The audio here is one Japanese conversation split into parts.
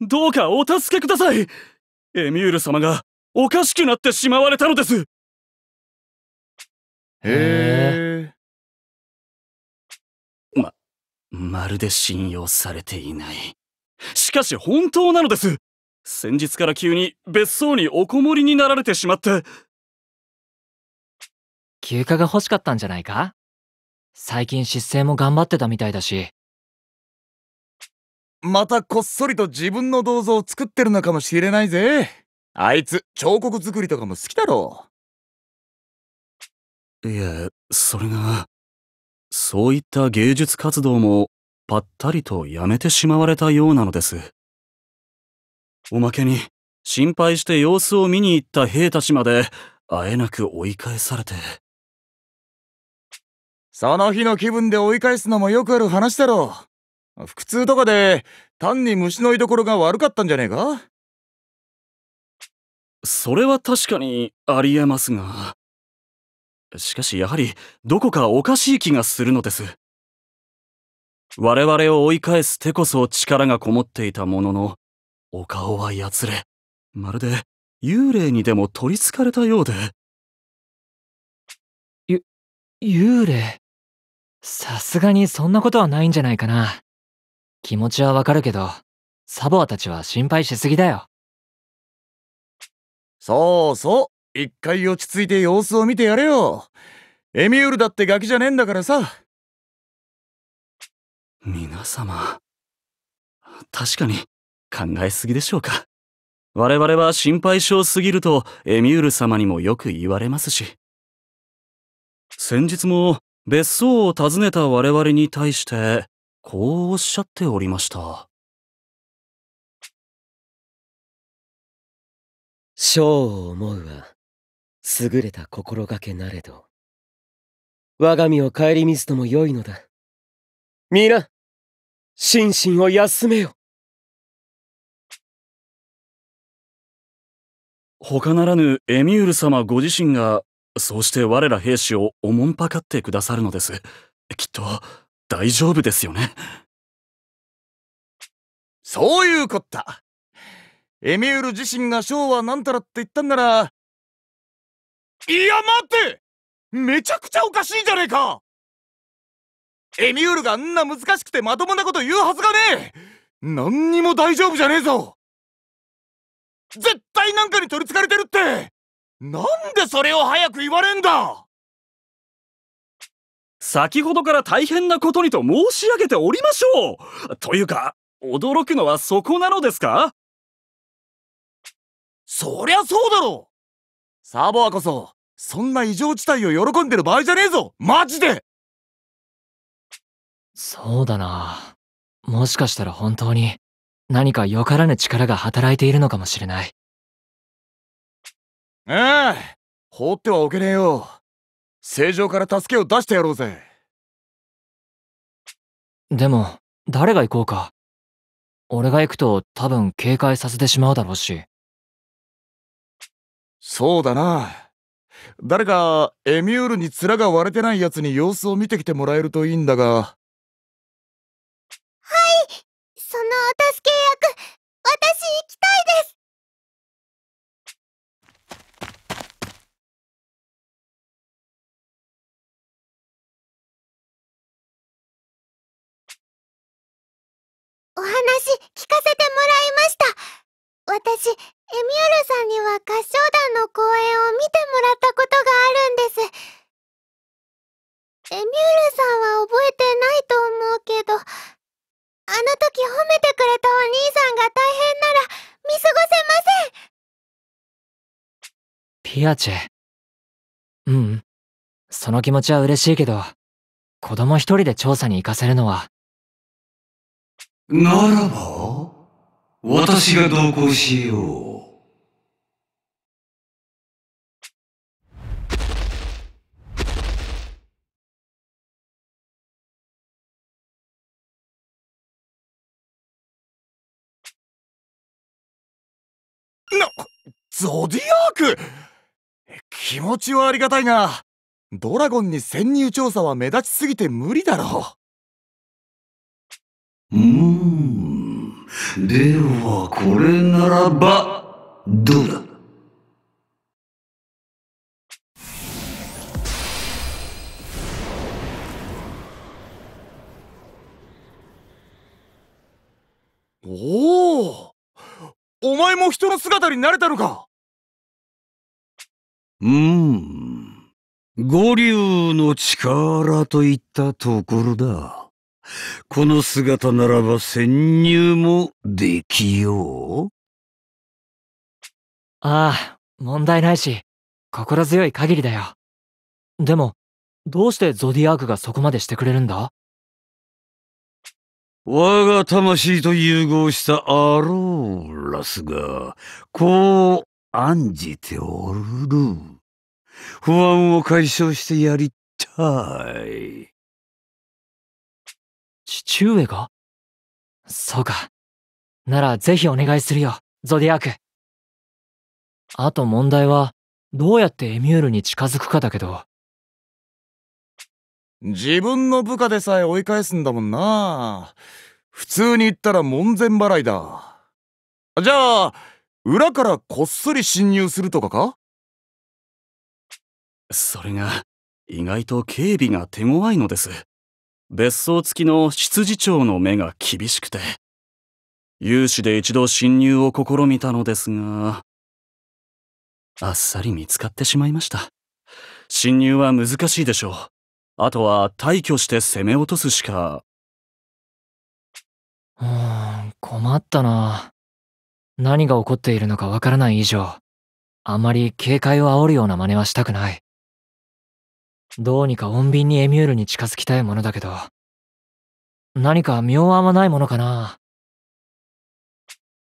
どうかお助けくださいエミュール様がおかしくなってしまわれたのですへえままるで信用されていないしかし本当なのです先日から急に別荘におこもりになられてしまって休暇が欲しかったんじゃないか最近失勢も頑張ってたみたいだしまたこっそりと自分の銅像を作ってるのかもしれないぜ。あいつ、彫刻作りとかも好きだろう。いや、それが、そういった芸術活動もぱったりとやめてしまわれたようなのです。おまけに、心配して様子を見に行った兵たちまで、あえなく追い返されて。その日の気分で追い返すのもよくある話だろう。腹痛とかで単に虫の居所が悪かったんじゃねえかそれは確かにありえますが。しかしやはりどこかおかしい気がするのです。我々を追い返す手こそ力がこもっていたものの、お顔はやつれ、まるで幽霊にでも取りつかれたようで。ゆ、幽霊さすがにそんなことはないんじゃないかな。気持ちはわかるけど、サボアたちは心配しすぎだよ。そうそう、一回落ち着いて様子を見てやれよ。エミュールだってガキじゃねえんだからさ。皆様、確かに考えすぎでしょうか。我々は心配性すぎるとエミュール様にもよく言われますし。先日も別荘を訪ねた我々に対して、こうおっしゃっておりました。将を思うは、優れた心がけなれど。我が身を顧みずとも良いのだ。皆、心身を休めよ。他ならぬエミュール様ご自身が、そうして我ら兵士をおもんぱかってくださるのです。きっと。大丈夫ですよねそういうこったエミュール自身がショーは何たらって言ったんならいや待ってめちゃくちゃおかしいじゃねえかエミュールがあんな難しくてまともなこと言うはずがねえ何にも大丈夫じゃねえぞ絶対なんかに取りつかれてるってなんでそれを早く言われんだ先ほどから大変なことにと申し上げておりましょうというか、驚くのはそこなのですかそりゃそうだろうサボアこそ、そんな異常事態を喜んでる場合じゃねえぞマジでそうだな。もしかしたら本当に、何かよからぬ力が働いているのかもしれない。うん放ってはおけねえよ。正常から助けを出してやろうぜでも誰が行こうか俺が行くと多分警戒させてしまうだろうしそうだな誰かエミュールに面が割れてないやつに様子を見てきてもらえるといいんだが合唱団の公演を見てもらったことがあるんです。エミュールさんは覚えてないと思うけど、あの時褒めてくれたお兄さんが大変なら見過ごせませんピアチェ。うん。その気持ちは嬉しいけど、子供一人で調査に行かせるのは。ならば、私が同行しよう。ゾディアーク気持ちはありがたいが、ドラゴンに潜入調査は目立ちすぎて無理だろう。うーん。では、これならば、どうだおおお前も人の姿になれたのかうーん。五竜の力といったところだ。この姿ならば潜入もできよう。ああ、問題ないし、心強い限りだよ。でも、どうしてゾディアークがそこまでしてくれるんだ我が魂と融合したアローラスが、こ案じておる。不安を解消してやりたい。父上がそうか。ならぜひお願いするよ、ゾディアーク。あと問題は、どうやってエミュールに近づくかだけど。自分の部下でさえ追い返すんだもんな。普通に言ったら門前払いだ。じゃあ、裏からこっそり侵入するとかかそれが、意外と警備が手強いのです。別荘付きの執事長の目が厳しくて。有志で一度侵入を試みたのですが、あっさり見つかってしまいました。侵入は難しいでしょう。あとは退去して攻め落とすしか。うん、困ったな。何が起こっているのかわからない以上、あまり警戒を煽るような真似はしたくない。どうにか穏便にエミュールに近づきたいものだけど、何か妙案はないものかな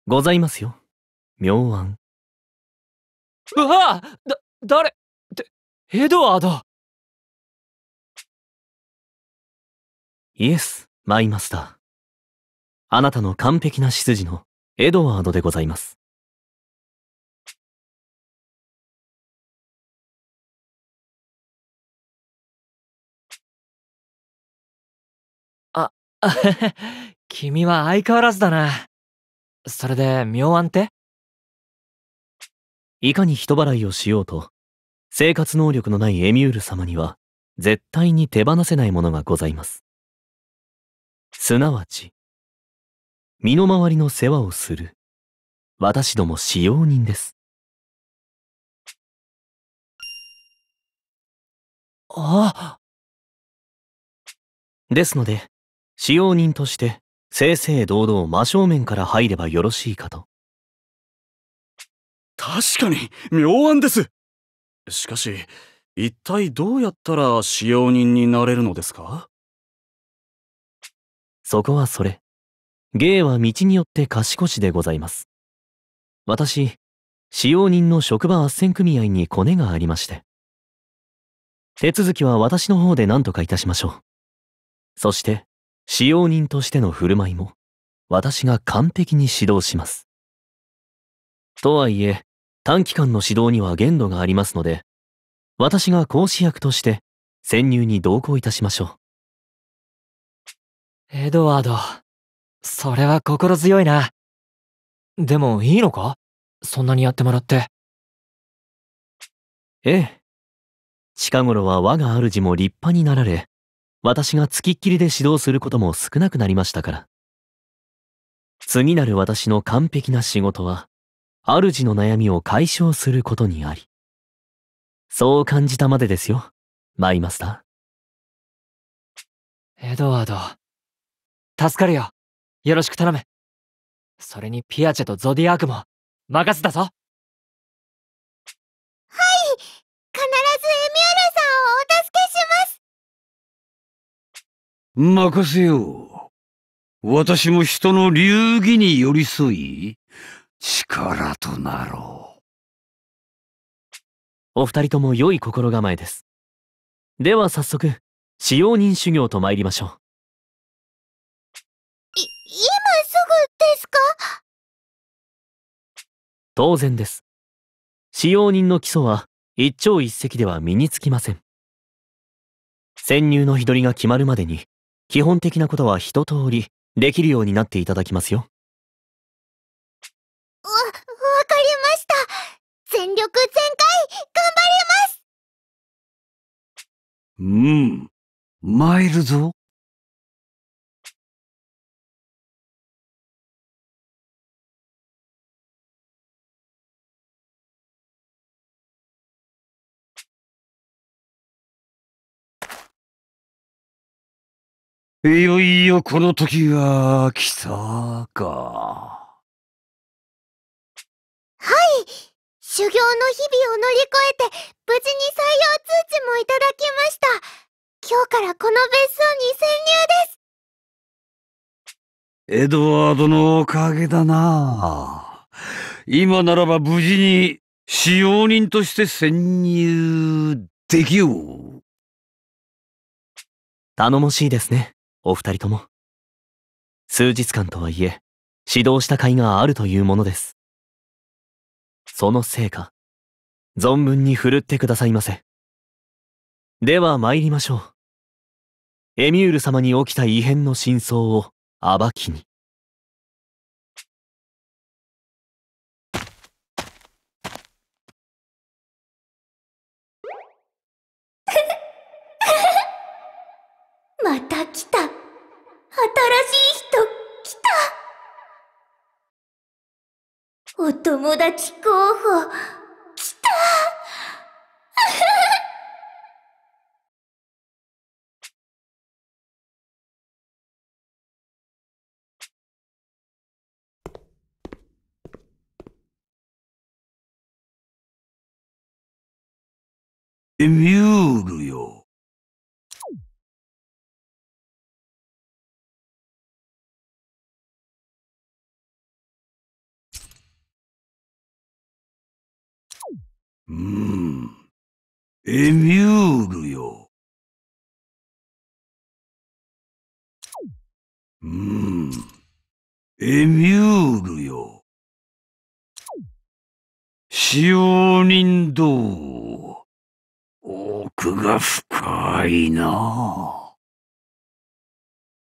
ございますよ。妙案。うわあだ、誰って、エドワードイエス、マイマスター。あなたの完璧な執事のエドワードでございます。あ、君は相変わらずだな。それで、妙案っていかに人払いをしようと、生活能力のないエミュール様には、絶対に手放せないものがございます。すなわち、身の回りの世話をする。私ども使用人です。ああ。ですので、使用人として、正々堂々真正面から入ればよろしいかと。確かに、妙案です。しかし、一体どうやったら使用人になれるのですかそこはそれ。芸は道によって賢しでございます。私、使用人の職場斡旋組合にコネがありまして。手続きは私の方で何とかいたしましょう。そして、使用人としての振る舞いも、私が完璧に指導します。とはいえ、短期間の指導には限度がありますので、私が講師役として、潜入に同行いたしましょう。エドワード。それは心強いな。でもいいのかそんなにやってもらって。ええ。近頃は我が主も立派になられ、私が付きっきりで指導することも少なくなりましたから。次なる私の完璧な仕事は、主の悩みを解消することにあり。そう感じたまでですよ、マイマスター。エドワード、助かるよ。よろしく頼む。それにピアチェとゾディアークも任せたぞはい必ずエミュールさんをお助けします任せよう。私も人の流儀に寄り添い、力となろう。お二人とも良い心構えです。では早速、使用人修行と参りましょう。ですか当然です。使用人の基礎は一朝一夕では身につきません。潜入の日取りが決まるまでに、基本的なことは一通りできるようになっていただきますよ。わ、わかりました全力全開、頑張りますうん、マイルぞ。いよいよこの時が来たか。はい。修行の日々を乗り越えて、無事に採用通知もいただきました。今日からこの別荘に潜入です。エドワードのおかげだな。今ならば無事に使用人として潜入できよう。頼もしいですね。お二人とも。数日間とはいえ、指導した甲斐があるというものです。その成果、存分に振るってくださいませ。では参りましょう。エミュール様に起きた異変の真相を暴きに。また来た。お友達候補、来たエミュールよ。うーん。エミュールよ。うーん。エミュールよ。使用人道。奥が深いな